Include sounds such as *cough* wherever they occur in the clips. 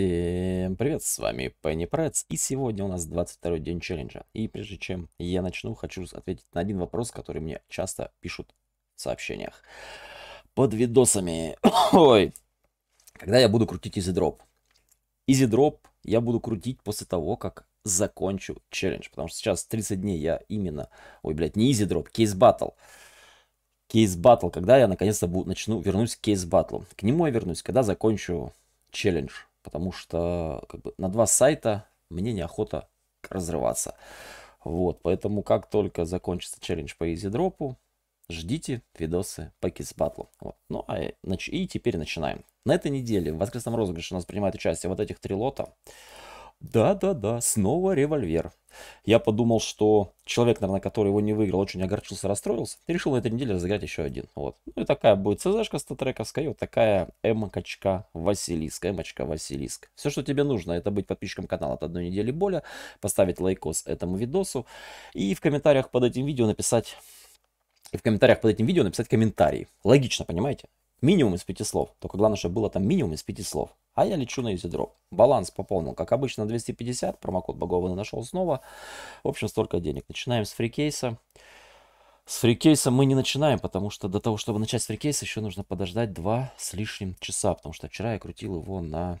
Всем эм, привет, с вами Пенни Прэтс, и сегодня у нас 22 день челленджа. И прежде чем я начну, хочу ответить на один вопрос, который мне часто пишут в сообщениях. Под видосами. *coughs* Ой. Когда я буду крутить изидроп? Изидроп я буду крутить после того, как закончу челлендж, потому что сейчас 30 дней я именно... Ой, блядь, не изидроп, кейс батл кейс батл, когда я наконец-то начну, вернусь к кейс батлу. К нему я вернусь, когда закончу челлендж потому что как бы, на два сайта мне неохота разрываться. Вот, поэтому как только закончится челлендж по Easy изидропу, ждите видосы по кисбатлу. Вот. Ну, а и, и теперь начинаем. На этой неделе в воскресном розыгрыше у нас принимает участие вот этих три лота. Да-да-да, снова револьвер. Я подумал, что человек, наверное, который его не выиграл, очень огорчился, расстроился. И решил на этой неделе разыграть еще один. Вот. Ну и такая будет ЦЗшка 100 трековская, вот такая МКЧК Василиск, Эмочка Василиск. Все, что тебе нужно, это быть подписчиком канала от одной недели более, поставить лайкос этому видосу и в комментариях под этим видео написать... И в комментариях под этим видео написать комментарий. Логично, понимаете? Минимум из пяти слов. Только главное, чтобы было там минимум из пяти слов. А я лечу на EasyDrop. Баланс пополнил, как обычно, 250. Промокод Богованный нашел снова. В общем, столько денег. Начинаем с фрикейса. С фрикейса мы не начинаем, потому что до того, чтобы начать с фрикейса, еще нужно подождать два с лишним часа, потому что вчера я крутил его на...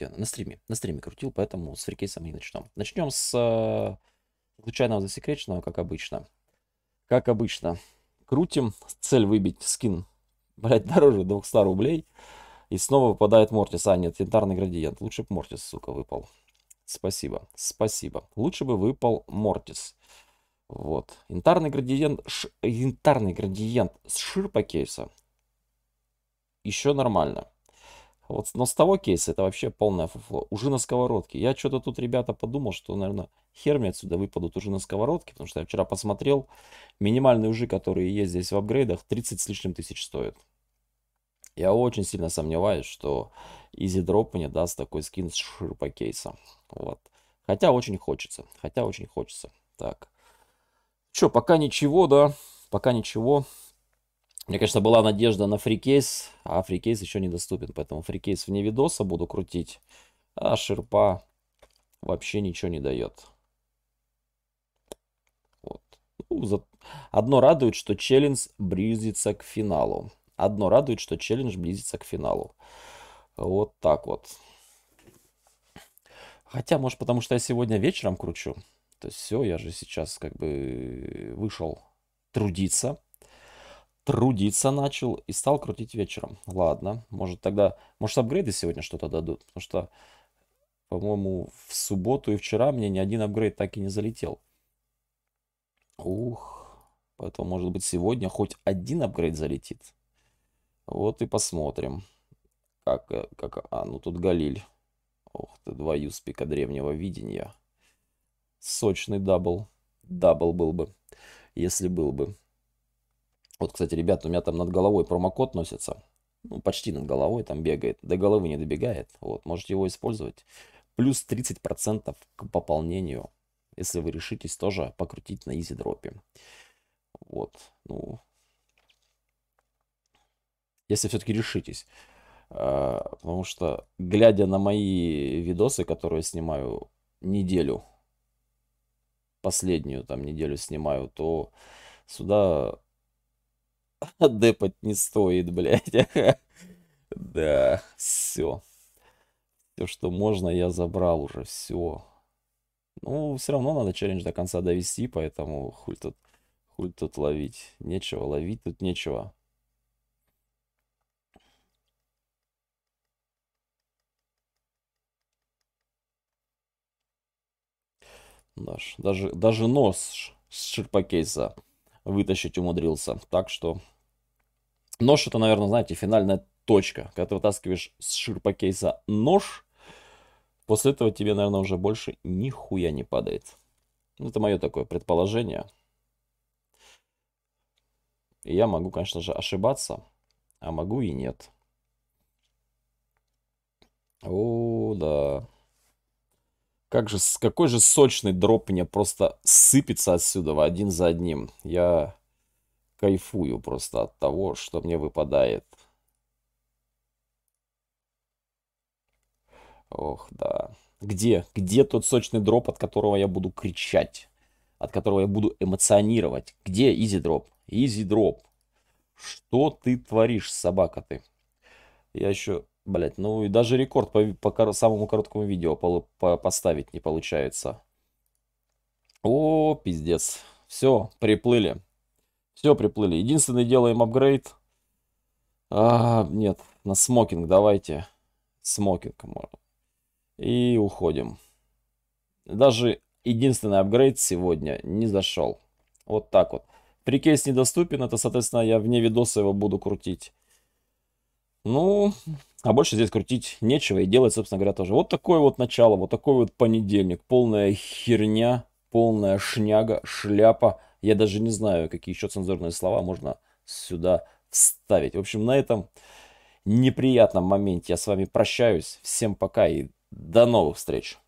На стриме. На стриме крутил, поэтому с фрикейса мы не начнем. Начнем с э, случайного засекреченного, как обычно. Как обычно крутим. Цель выбить скин, блядь, дороже 200 рублей. И снова выпадает Мортис. А, нет, янтарный градиент. Лучше бы Мортис, сука, выпал. Спасибо, спасибо. Лучше бы выпал Мортис. Вот. Янтарный градиент, ш... янтарный градиент с ширпа кейса. Еще нормально. Вот, но с того кейса это вообще полное фуфло. Уже на сковородке. Я что-то тут, ребята, подумал, что, наверное, херми отсюда выпадут уже на сковородке, потому что я вчера посмотрел, минимальные ужи, которые есть здесь в апгрейдах, 30 с лишним тысяч стоят. Я очень сильно сомневаюсь, что Easy Drop мне даст такой скин с ширпа кейса. Вот. Хотя очень хочется. Хотя очень хочется. Так. Че, пока ничего, да? Пока ничего. Мне, конечно, была надежда на фрикейс, а фрикейс еще недоступен. Поэтому фрикейс вне видоса буду крутить. А ширпа вообще ничего не дает. Вот. Ну, за... Одно радует, что челлендж близится к финалу. Одно радует, что челлендж близится к финалу. Вот так вот. Хотя, может, потому что я сегодня вечером кручу. То есть все, я же сейчас как бы вышел трудиться трудиться начал и стал крутить вечером. Ладно, может тогда, может апгрейды сегодня что-то дадут, потому что, по-моему, в субботу и вчера мне ни один апгрейд так и не залетел. Ух, поэтому, может быть, сегодня хоть один апгрейд залетит. Вот и посмотрим. Как, э, как, а, ну тут Галиль. Ух ты, два юспика древнего видения. Сочный дабл. Дабл был бы, если был бы. Вот, кстати, ребята, у меня там над головой промокод носится. Ну, почти над головой там бегает. До головы не добегает. Вот, можете его использовать. Плюс 30% к пополнению, если вы решитесь тоже покрутить на изи дропе. Вот, ну... Если все-таки решитесь. А, потому что, глядя на мои видосы, которые я снимаю неделю, последнюю там неделю снимаю, то сюда а депать не стоит, блядь. *laughs* Да, все. Все, что можно, я забрал уже, все. Ну, все равно надо челлендж до конца довести, поэтому хуй тут, хуй тут ловить. Нечего ловить, тут нечего. Наш, даже, даже нос ширпакейса вытащить умудрился. Так что нож это, наверное, знаете, финальная точка. Когда ты вытаскиваешь с ширпокейса нож, после этого тебе, наверное, уже больше нихуя не падает. Это мое такое предположение. И я могу, конечно же, ошибаться, а могу и нет. О, да. Как же, какой же сочный дроп мне просто сыпется отсюда один за одним. Я кайфую просто от того, что мне выпадает. Ох, да. Где? Где тот сочный дроп, от которого я буду кричать? От которого я буду эмоционировать? Где изи дроп? Изи дроп. Что ты творишь, собака ты? Я еще Блять, ну и даже рекорд по, по кор самому короткому видео по по поставить не получается. О, пиздец. Все, приплыли. Все, приплыли. Единственное, делаем апгрейд. А, нет, на смокинг давайте. Смокинг И уходим. Даже единственный апгрейд сегодня не зашел. Вот так вот. Прикейс недоступен, это, соответственно, я вне видоса его буду крутить. Ну, а больше здесь крутить нечего и делать, собственно говоря, тоже. Вот такое вот начало, вот такой вот понедельник. Полная херня, полная шняга, шляпа. Я даже не знаю, какие еще цензурные слова можно сюда вставить. В общем, на этом неприятном моменте я с вами прощаюсь. Всем пока и до новых встреч.